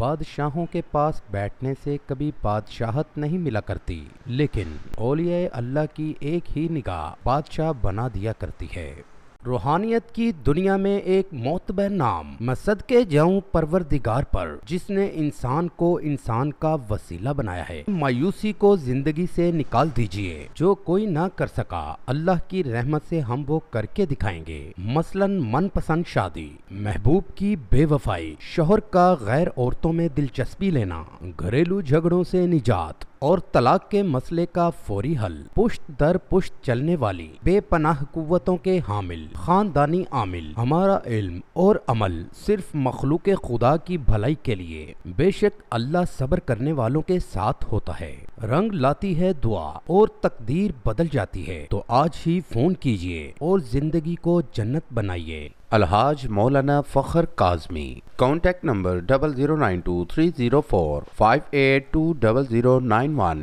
बादशाहों के पास बैठने से कभी बादशाहत नहीं मिला करती लेकिन ओलिया अल्लाह की एक ही निगाह बादशाह बना दिया करती है रूहानियत की दुनिया में एक मोतब नाम मसद के जाऊँ परवरदिगार पर जिसने इंसान को इंसान का वसीला बनाया है मायूसी को जिंदगी से निकाल दीजिए जो कोई ना कर सका अल्लाह की रहमत से हम वो करके दिखाएंगे मसलन मनपसंद शादी महबूब की बेवफाई शोहर का गैर औरतों में दिलचस्पी लेना घरेलू झगड़ों से निजात और तलाक के मसले का फौरी हल पुश्त दर पुश्त चलने वाली बेपनाह कुतों के हामिल खानदानी आमिल हमारा इल्म और अमल सिर्फ मखलूक खुदा की भलाई के लिए बेशक अल्लाह सब्र करने वालों के साथ होता है रंग लाती है दुआ और तकदीर बदल जाती है तो आज ही फोन कीजिए और जिंदगी को जन्नत बनाइए अलहाज मौलाना Fakhar Kazmi contact number double zero nine two three zero four five eight two double zero nine one